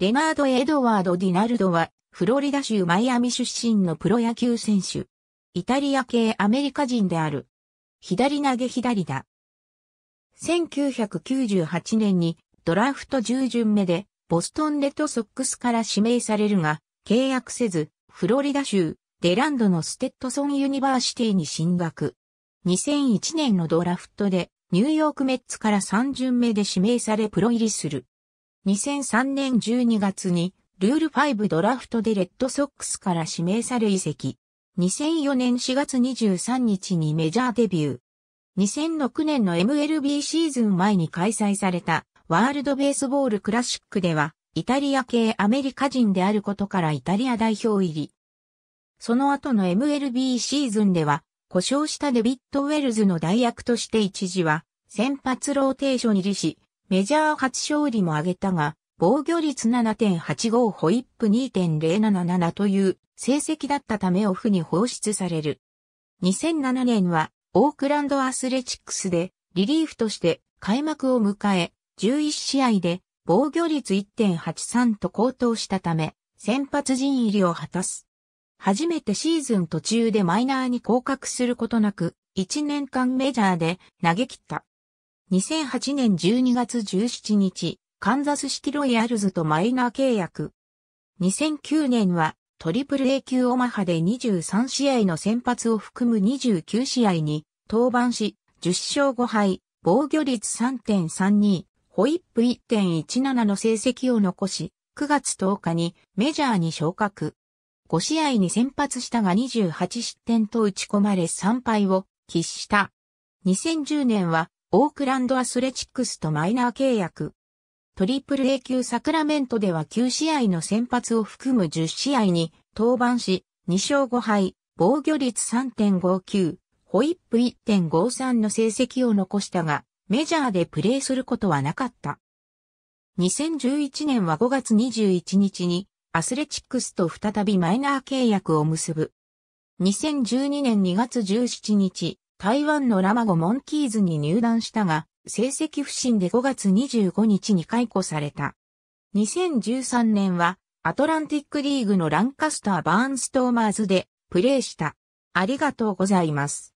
レナード・エドワード・ディナルドは、フロリダ州マイアミ出身のプロ野球選手。イタリア系アメリカ人である。左投げ左だ。1998年にドラフト10巡目でボストンレッドソックスから指名されるが、契約せず、フロリダ州デランドのステッドソンユニバーシティに進学。2001年のドラフトでニューヨークメッツから3巡目で指名されプロ入りする。2003年12月に、ルール5ドラフトでレッドソックスから指名され移籍。2004年4月23日にメジャーデビュー。2006年の MLB シーズン前に開催されたワールドベースボールクラシックでは、イタリア系アメリカ人であることからイタリア代表入り。その後の MLB シーズンでは、故障したデビッド・ウェルズの代役として一時は、先発ローテーション入りし、メジャー初勝利も挙げたが、防御率7.85ホイップ2.077という成績だったためオフに放出される。2007年はオークランドアスレチックスでリリーフとして開幕を迎え、11試合で防御率1.83と高騰したため、先発陣入りを果たす。初めてシーズン途中でマイナーに降格することなく、1年間メジャーで投げ切った。2008年12月17日、カンザスシティロイヤルズとマイナー契約。2009年はトリプル A 級オマハで23試合の先発を含む29試合に登板し、10勝5敗、防御率3.32、ホイップ1.17の成績を残し、9月10日にメジャーに昇格。5試合に先発したが28失点と打ち込まれ3敗を喫した。2010年はオークランドアスレチックスとマイナー契約。トリプル A 級サクラメントでは9試合の先発を含む10試合に登板し、2勝5敗、防御率3.59、ホイップ1.53の成績を残したが、メジャーでプレーすることはなかった。2011年は5月21日にアスレチックスと再びマイナー契約を結ぶ。2012年2月17日、台湾のラマゴモンキーズに入団したが、成績不振で5月25日に解雇された。2013年は、アトランティックリーグのランカスター・バーンストーマーズでプレーした。ありがとうございます。